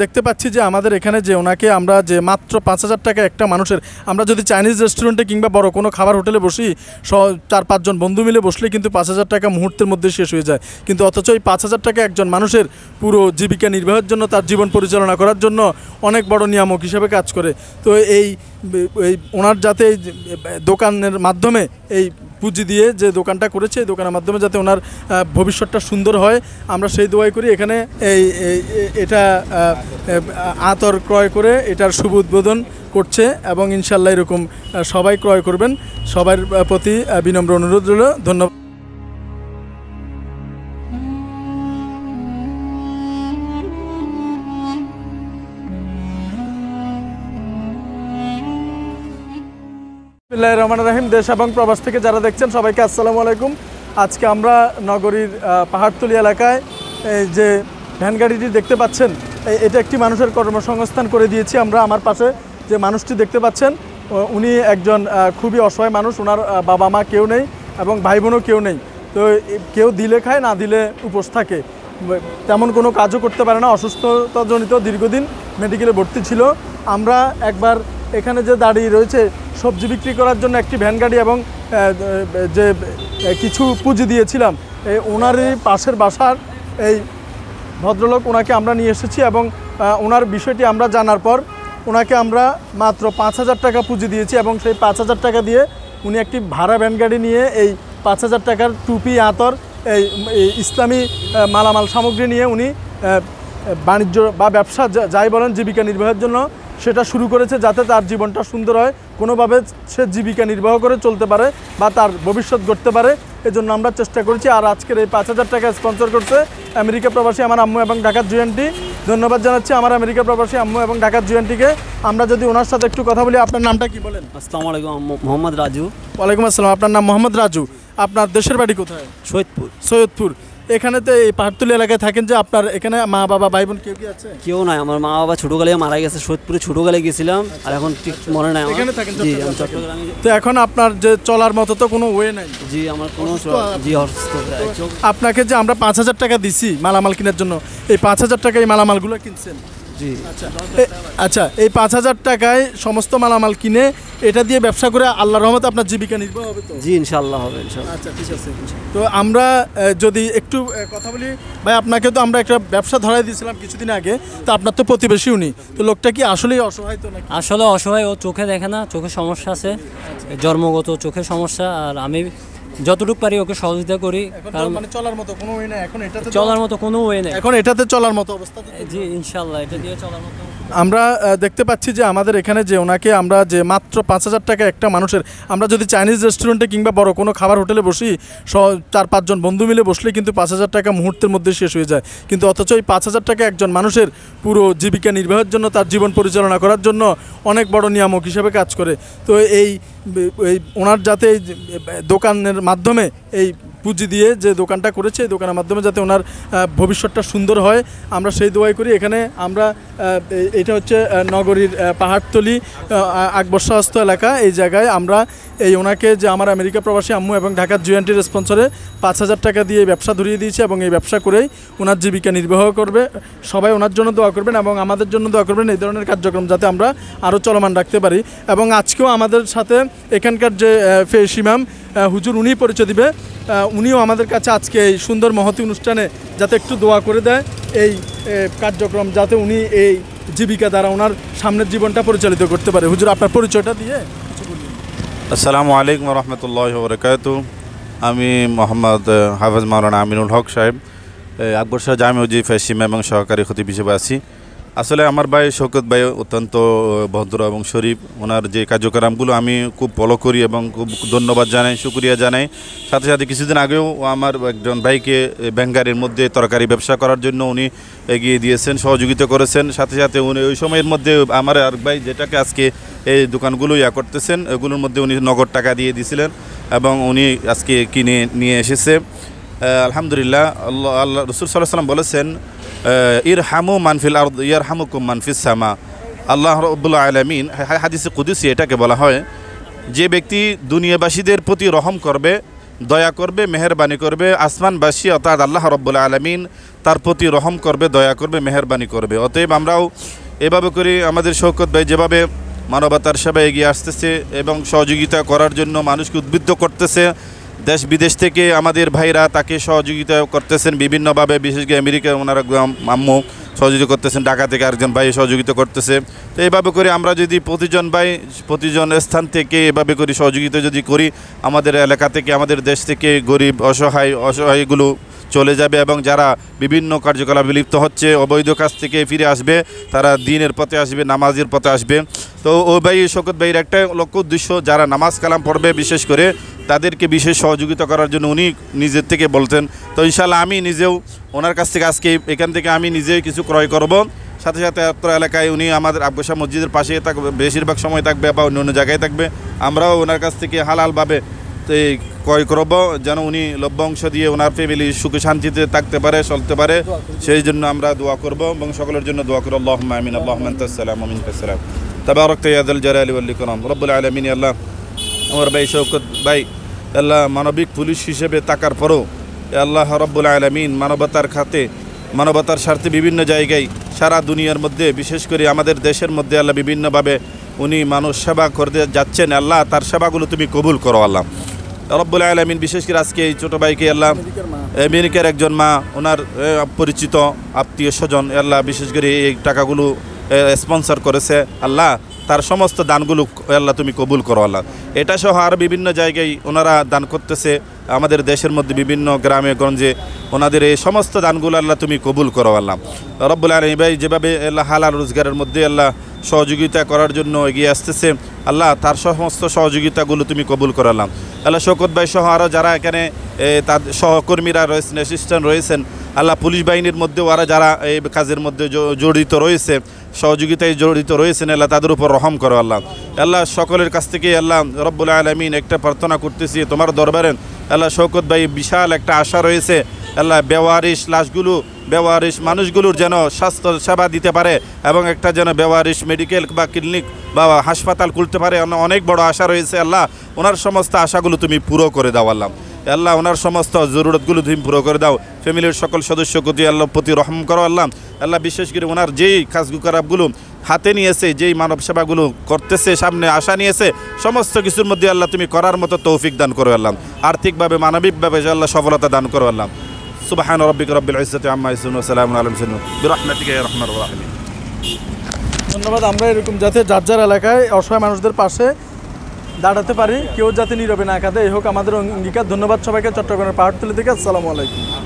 দেখতে পাচ্ছি যে আমাদের এখানে যে ওনাকে আমরা যে মাত্র পাঁচ হাজার টাকা একটা মানুষের আমরা যদি চাইনিজ রেস্টুরেন্টে কিংবা বড় কোনো খাবার হোটেলে বসি চার পাঁচজন বন্ধু মিলে বসলে কিন্তু পাঁচ হাজার টাকা মুহূর্তের মধ্যে শেষ হয়ে যায় কিন্তু অথচ এই পাঁচ হাজার টাকা একজন মানুষের পুরো জীবিকা নির্বাহের জন্য তার জীবন পরিচালনা করার জন্য অনেক বড় নিয়ামক হিসেবে কাজ করে তো এই ওনার যাতে এই দোকানের মাধ্যমে এই পুঁজি দিয়ে যে দোকানটা করেছে এই দোকানের মাধ্যমে যাতে ওনার ভবিষ্যৎটা সুন্দর হয় আমরা সেই দোয়াই করি এখানে এই এটা আতর ক্রয় করে এটার শুভ উদ্বোধন করছে এবং ইনশাল্লাহ এরকম সবাই ক্রয় করবেন সবার প্রতি বিনম্র অনুরোধ রইল ধন্যবাদ বিসমুল্লাহ রহমান রাহিম দেশ এবং প্রবাস থেকে যারা দেখছেন সবাইকে আসসালামু আলাইকুম আজকে আমরা নগরীর পাহাড়তলি এলাকায় যে ভ্যান গাড়িটি দেখতে পাচ্ছেন এটা একটি মানুষের কর্মসংস্থান করে দিয়েছি আমরা আমার পাশে যে মানুষটি দেখতে পাচ্ছেন উনি একজন খুবই অসহায় মানুষ ওনার বাবা মা কেউ নেই এবং ভাই বোনও কেউ নেই তো কেউ দিলে খায় না দিলে উপোস থাকে তেমন কোনো কাজও করতে পারে না অসুস্থতাজনিত দীর্ঘদিন মেডিকেলে ভর্তি ছিল আমরা একবার এখানে যে দাঁড়িয়ে রয়েছে সবজি বিক্রি করার জন্য একটি ভ্যান গাড়ি এবং যে কিছু পুঁজি দিয়েছিলাম এই ওনারই পাশের বাসার এই ভদ্রলোক ওনাকে আমরা নিয়ে এসেছি এবং ওনার বিষয়টি আমরা জানার পর ওনাকে আমরা মাত্র পাঁচ হাজার টাকা পুঁজি দিয়েছি এবং সেই পাঁচ হাজার টাকা দিয়ে উনি একটি ভাড়া ভ্যান গাড়ি নিয়ে এই পাঁচ হাজার টাকার টুপি আতর এই ইসলামী মালামাল সামগ্রী নিয়ে উনি বাণিজ্য বা ব্যবসা যাই বলেন জীবিকা নির্বাহের জন্য সেটা শুরু করেছে যাতে তার জীবনটা সুন্দর হয় কোনোভাবে সে জীবিকা নির্বাহ করে চলতে পারে বা তার ভবিষ্যৎ গড়তে পারে এজন্য আমরা চেষ্টা করছি আর আজকের এই পাঁচ হাজার টাকা স্পন্সর করছে আমেরিকা প্রবাসী আমার আম্মু এবং ঢাকার জুয়েন্টি ধন্যবাদ জানাচ্ছি আমার আমেরিকা প্রবাসী আম্মু এবং ঢাকার জুয়েন্টিকে আমরা যদি ওনার সাথে একটু কথা বলি আপনার নামটা কি বলেন আসসালামু আলাইকুম মোহাম্মদ রাজু ওয়ালাইকুম আসসালাম আপনার নাম মোহাম্মদ রাজু আপনার দেশের বাড়ি কোথায় সৈয়দপুর সৈয়দপুর এখানে তো এই পাহাড়তুলি এলাকায় থাকেন যে আপনার এখানে মা বাবা ভাই বোন কেউ কি আছে কেউ নাই আমার মা বাবা ছোটোকালে মারা গেছে সোদপুরে ছোটোকালে গেছিলাম আর এখন ঠিক মনে নাই এখানে থাকেন চট্টগ্রামে তো এখন আপনার যে চলার মতো তো কোনো ওয়ে নাই জি আমার কোনো জি অসুস্থ আপনাকে যে আমরা পাঁচ হাজার টাকা দিছি মালামাল কেনার জন্য এই পাঁচ হাজার টাকা এই মালামালগুলো কিনছেন জি আচ্ছা।, আচ্ছা এই পাঁচ হাজার টাকায় সমস্ত মালামাল কিনে এটা দিয়ে ব্যবসা করে আল্লাহ রহমত আপনার জীবিকা নির্বাহ হবে তো জি ইনশাল্লাহ হবে আচ্ছা ঠিক আছে তো আমরা যদি একটু কথা বলি ভাই আপনাকে তো আমরা একটা ব্যবসা ধরাই দিয়েছিলাম কিছুদিন আগে তো আপনার তো প্রতিবেশী উনি তো লোকটা কি আসলেই অসহায় তো না আসলে অসহায় ও চোখে দেখে না চোখে সমস্যা আছে আচ্ছা। জন্মগত চোখের সমস্যা আর আমি যতটুকু পারি ওকে সহযোগিতা করি কারণ মানে চলার মতো কোনো নাই এখন চলার মতো কোনো ওয়ে নেই এখন এটাতে চলার মতো অবস্থা জি ইনশাল্লাহ এটা দিয়ে চলার মতো আমরা দেখতে পাচ্ছি যে আমাদের এখানে যে ওনাকে আমরা যে মাত্র পাঁচ হাজার টাকা একটা মানুষের আমরা যদি চাইনিজ রেস্টুরেন্টে কিংবা বড় কোনো খাবার হোটেলে বসি চার পাঁচজন বন্ধু মিলে বসলে কিন্তু পাঁচ হাজার টাকা মুহূর্তের মধ্যে শেষ হয়ে যায় কিন্তু অথচ এই পাঁচ হাজার টাকা একজন মানুষের পুরো জীবিকা নির্বাহের জন্য তার জীবন পরিচালনা করার জন্য অনেক বড় নিয়ামক হিসেবে কাজ করে তো এই ওনার যাতে দোকানের মাধ্যমে এই পুঁজি দিয়ে যে দোকানটা করেছে এই দোকানের মাধ্যমে যাতে ওনার ভবিষ্যৎটা সুন্দর হয় আমরা সেই দোয়াই করি এখানে আমরা এটা হচ্ছে নগরীর পাহাড়তলি আকবর্ষাহস্ত এলাকা এই জায়গায় আমরা এই ওনাকে যে আমার আমেরিকা প্রবাসী আম্মু এবং ঢাকার জুয়েন্টির স্পন্সরে পাঁচ হাজার টাকা দিয়ে ব্যবসা ধরিয়ে দিয়েছে এবং এই ব্যবসা করেই ওনার জীবিকা নির্বাহ করবে সবাই ওনার জন্য দোয়া করবেন এবং আমাদের জন্য দোয়া করবেন এই ধরনের কার্যক্রম যাতে আমরা আরও চলমান রাখতে পারি এবং আজকেও আমাদের সাথে এখানকার যে ফেসিমাম হুজুর উনি পরিচয় দিবে উনিও আমাদের কাছে আজকে এই সুন্দর মহতি অনুষ্ঠানে যাতে একটু দোয়া করে দেয় এই কার্যক্রম যাতে উনি এই জীবিকা দ্বারা ওনার সামনের জীবনটা পরিচালিত করতে পারে হুজুর আপনার পরিচয়টা দিয়ে আসসালামু আলাইকুম রহমতুল্লাহ বরকাত আমি মোহাম্মদ হাফেজ মাওলানা আমিনুল হক সাহেব আকবর শাহ জামি উজিফ শিমা এবং সহকারী খতিব হিসেবে আছি আসলে আমার ভাই শৌকত ভাই অত্যন্ত ভদ্র এবং শরীফ ওনার যে কার্যক্রমগুলো আমি খুব ফলো করি এবং খুব ধন্যবাদ জানাই সুক্রিয়া জানাই সাথে সাথে কিছুদিন আগেও আমার একজন ভাইকে ব্যাঙ্গারের মধ্যে তরকারি ব্যবসা করার জন্য উনি এগিয়ে দিয়েছেন সহযোগিতা করেছেন সাথে সাথে উনি ওই সময়ের মধ্যে আমার আর ভাই যেটাকে আজকে এই দোকানগুলো ইয়া করতেছেন ওগুলোর মধ্যে উনি নগদ টাকা দিয়ে দিয়েছিলেন এবং উনি আজকে কিনে নিয়ে এসেছে আলহামদুলিল্লাহ আল্লাহ আল্লাহ রসুল সাল্লাহ সাল্লাম বলেছেন ইর হামু মানফিল আর ইয়ার হামুকুম মানফিস সামা আল্লাহ রবুল্লা আলমিন হাদিসে কুদুসি এটাকে বলা হয় যে ব্যক্তি দুনিয়াবাসীদের প্রতি রহম করবে দয়া করবে মেহরবানি করবে আসমানবাসী অর্থাৎ আল্লাহ রব্বুল্লা আলমিন তার প্রতি রহম করবে দয়া করবে মেহরবানি করবে অতএব আমরাও এভাবে করে আমাদের শৌকত ভাই যেভাবে মানবতার সেবা এগিয়ে আসতেছে এবং সহযোগিতা করার জন্য মানুষকে উদ্বুদ্ধ করতেছে দেশ বিদেশ থেকে আমাদের ভাইরা তাকে সহযোগিতা করতেছেন বিভিন্নভাবে বিশেষ করে আমেরিকার ওনারা আম্মু সহযোগিতা করতেছেন ঢাকা থেকে আরেকজন ভাই সহযোগিতা করতেছে তো এইভাবে করে আমরা যদি প্রতিজন ভাই প্রতিজন স্থান থেকে এভাবে করি সহযোগিতা যদি করি আমাদের এলাকা থেকে আমাদের দেশ থেকে গরিব অসহায় অসহায়গুলো চলে যাবে এবং যারা বিভিন্ন কার্যকলাপে লিপ্ত হচ্ছে অবৈধ কাজ থেকে ফিরে আসবে তারা দিনের পথে আসবে নামাজের পথে আসবে তো ও ভাই শকত ভাইয়ের একটা লক্ষ্য উদ্দেশ্য যারা নামাজ কালাম পড়বে বিশেষ করে তাদেরকে বিশেষ সহযোগিতা করার জন্য উনি নিজের থেকে বলতেন তো ইনশাল্লাহ আমি নিজেও ওনার কাছ থেকে আজকে এখান থেকে আমি নিজেও কিছু ক্রয় করব সাথে সাথে আপনার এলাকায় উনি আমাদের আব্বাসা মসজিদের পাশে থাকবে বেশিরভাগ সময় থাকবে বা অন্য অন্য জায়গায় থাকবে আমরাও ওনার কাছ থেকে হালালভাবে তো এই করব যেন উনি লভ্য অংশ দিয়ে ওনার ফ্যামিলি সুখে শান্তিতে থাকতে পারে চলতে পারে সেই জন্য আমরা দোয়া করব এবং সকলের জন্য দোয়া করব আল্লাহ আমিন আল্লাহ সালাম আমিন সালাম তাবারক তৈয়াদুল জয় আলী আল্লি কলাম রব্বুল আলমিন আল্লাহ আমার ভাই শৌকত ভাই আল্লাহ মানবিক পুলিশ হিসেবে থাকার পরও আল্লাহ রব্বুল আলমিন মানবতার খাতে মানবতার স্বার্থে বিভিন্ন জায়গায় সারা দুনিয়ার মধ্যে বিশেষ করে আমাদের দেশের মধ্যে আল্লাহ বিভিন্নভাবে উনি মানুষ সেবা করতে যাচ্ছেন আল্লাহ তার সেবাগুলো তুমি কবুল করো আল্লাহ রব্বুল আলমিন বিশেষ করে আজকে এই ছোটো ভাইকে আল্লাহ আমেরিকার একজন মা ওনার পরিচিত আত্মীয় স্বজন আল্লাহ বিশেষ করে এই টাকাগুলো স্পন্সর করেছে আল্লাহ তার সমস্ত দানগুলো আল্লাহ তুমি কবুল করো আল্লাহ এটা সহ আর বিভিন্ন জায়গায় ওনারা দান করতেছে আমাদের দেশের মধ্যে বিভিন্ন গ্রামে গঞ্জে ওনাদের এই সমস্ত দানগুলো আল্লাহ তুমি কবুল করো আল্লাহ রব্বুল আলমী ভাই যেভাবে আল্লাহ হালাল রোজগারের মধ্যে আল্লাহ সহযোগিতা করার জন্য এগিয়ে আসতেছে আল্লাহ তার সমস্ত সহযোগিতাগুলো তুমি কবুল করালাম আল্লাহ শকত ভাই সহ আরও যারা এখানে তার সহকর্মীরা রয়েছেন অ্যাসিস্ট্যান্ট রয়েছেন আল্লাহ পুলিশ বাহিনীর মধ্যে ওরা যারা এই কাজের মধ্যে জড়িত রয়েছে সহযোগিতায় জড়িত রয়েছেন আল্লাহ তাদের উপর রহম করো আল্লাহ আল্লাহ সকলের কাছ থেকে আল্লাহ রব্বুল আলমিন একটা প্রার্থনা করতেছি তোমার দরবারে আল্লাহ শৌকত ভাই বিশাল একটা আশা রয়েছে আল্লাহ বেওয়ারিশ লাশগুলো বেওয়ারিশ মানুষগুলোর যেন স্বাস্থ্য সেবা দিতে পারে এবং একটা যেন বেওয়ারিশ মেডিকেল বা ক্লিনিক বা হাসপাতাল খুলতে পারে অনেক বড় আশা রয়েছে আল্লাহ ওনার সমস্ত আশাগুলো তুমি পুরো করে দাও আল্লাহ আল্লাহ ওনার সমস্ত জরুরতগুলো তুমি পুরো করে দাও ফ্যামিলির সকল সদস্য তুই আল্লাহ প্রতি রহম করো আল্লাহ আল্লাহ বিশেষ করে ওনার যেই কাজগুকারাবগুলো হাতে নিয়েছে যেই মানব সেবাগুলো করতেছে সামনে আশা নিয়েছে সমস্ত কিছুর মধ্যে আল্লাহ তুমি করার মতো তৌফিক দান করো আল্লাহ আর্থিকভাবে মানবিকভাবে আল্লাহ সফলতা দান করো আল্লাহ সুবাহান রব্বিক রব্বিল আম্মা ধন্যবাদ আমরা এরকম যাতে যার যার এলাকায় অসহায় মানুষদের পাশে দাঁড়াতে পারি কেউ যাতে নীরবে না কাঁদে এই হোক আমাদের অঙ্গীকার ধন্যবাদ সবাইকে চট্টগ্রামের পাহাড় তুলে দিকে আসসালামু আলাইকুম